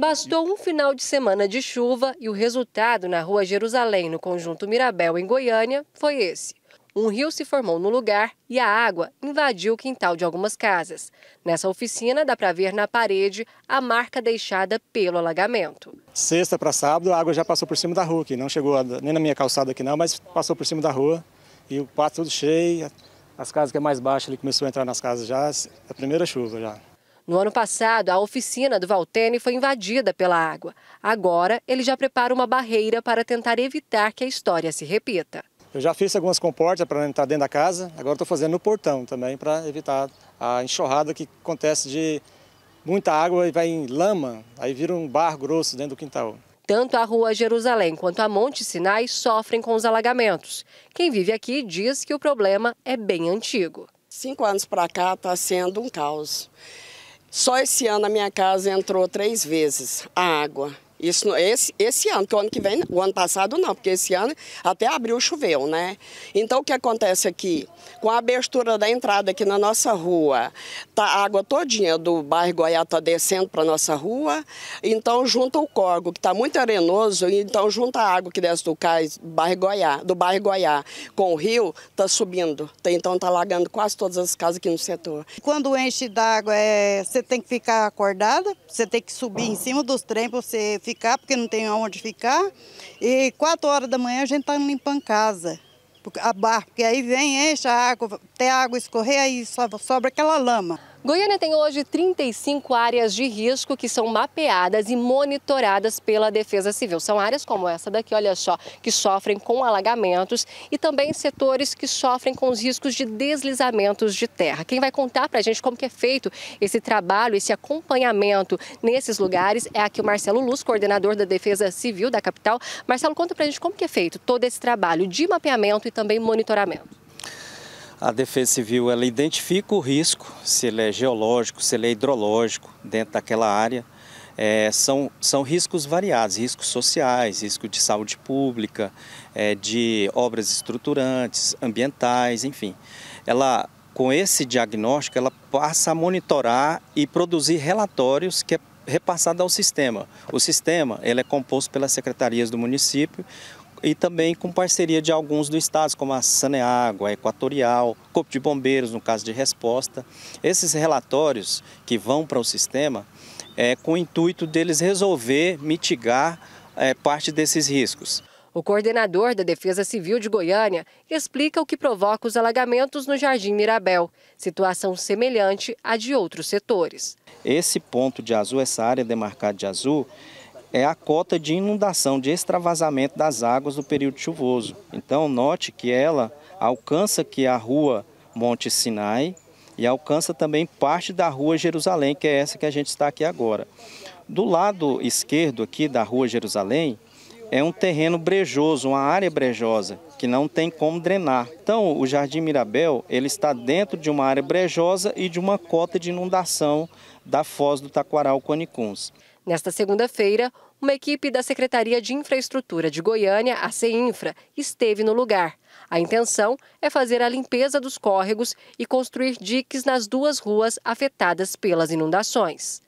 Bastou um final de semana de chuva e o resultado na Rua Jerusalém, no Conjunto Mirabel, em Goiânia, foi esse. Um rio se formou no lugar e a água invadiu o quintal de algumas casas. Nessa oficina, dá para ver na parede a marca deixada pelo alagamento. Sexta para sábado, a água já passou por cima da rua aqui. Não chegou nem na minha calçada aqui não, mas passou por cima da rua. E o pato tudo cheio, as casas que é mais baixa, ele começou a entrar nas casas já, a primeira chuva já. No ano passado, a oficina do Valtene foi invadida pela água. Agora, ele já prepara uma barreira para tentar evitar que a história se repita. Eu já fiz algumas comportas para entrar dentro da casa, agora estou fazendo no portão também para evitar a enxurrada que acontece de muita água e vai em lama, aí vira um barro grosso dentro do quintal. Tanto a rua Jerusalém quanto a Monte Sinai sofrem com os alagamentos. Quem vive aqui diz que o problema é bem antigo. Cinco anos para cá está sendo um caos. Só esse ano a minha casa entrou três vezes a água. Isso, esse, esse ano, que o ano que vem, o ano passado não, porque esse ano até abril choveu, né? Então o que acontece aqui? Com a abertura da entrada aqui na nossa rua, tá a água todinha do bairro Goiás está descendo para nossa rua, então junta o corgo, que está muito arenoso, então junta a água que desce do cais do bairro Goiás, do bairro Goiás com o rio, tá subindo, tá, então tá alagando quase todas as casas aqui no setor. Quando enche d'água, é, você tem que ficar acordada, você tem que subir em cima dos trem para você ficar ficar, porque não tem onde ficar. E quatro horas da manhã a gente está limpando casa, a barra, porque aí vem, enche a água, até a água escorrer, aí sobra, sobra aquela lama. Goiânia tem hoje 35 áreas de risco que são mapeadas e monitoradas pela Defesa Civil. São áreas como essa daqui, olha só, que sofrem com alagamentos e também setores que sofrem com os riscos de deslizamentos de terra. Quem vai contar para a gente como que é feito esse trabalho, esse acompanhamento nesses lugares é aqui o Marcelo Luz, coordenador da Defesa Civil da capital. Marcelo, conta para a gente como que é feito todo esse trabalho de mapeamento e também monitoramento. A Defesa Civil ela identifica o risco, se ele é geológico, se ele é hidrológico, dentro daquela área. É, são, são riscos variados, riscos sociais, risco de saúde pública, é, de obras estruturantes, ambientais, enfim. Ela, com esse diagnóstico, ela passa a monitorar e produzir relatórios que é repassado ao sistema. O sistema ele é composto pelas secretarias do município, e também com parceria de alguns dos estados, como a Saneágua, a Equatorial, Corpo de Bombeiros, no caso de resposta. Esses relatórios que vão para o sistema, é, com o intuito deles resolver mitigar é, parte desses riscos. O coordenador da Defesa Civil de Goiânia explica o que provoca os alagamentos no Jardim Mirabel, situação semelhante à de outros setores. Esse ponto de azul, essa área demarcada de azul, é a cota de inundação, de extravasamento das águas do período chuvoso. Então, note que ela alcança aqui a rua Monte Sinai e alcança também parte da rua Jerusalém, que é essa que a gente está aqui agora. Do lado esquerdo aqui da rua Jerusalém, é um terreno brejoso, uma área brejosa, que não tem como drenar. Então, o Jardim Mirabel, ele está dentro de uma área brejosa e de uma cota de inundação da foz do Taquaral Conicuns. Nesta segunda-feira, uma equipe da Secretaria de Infraestrutura de Goiânia, a CEINFRA, esteve no lugar. A intenção é fazer a limpeza dos córregos e construir diques nas duas ruas afetadas pelas inundações.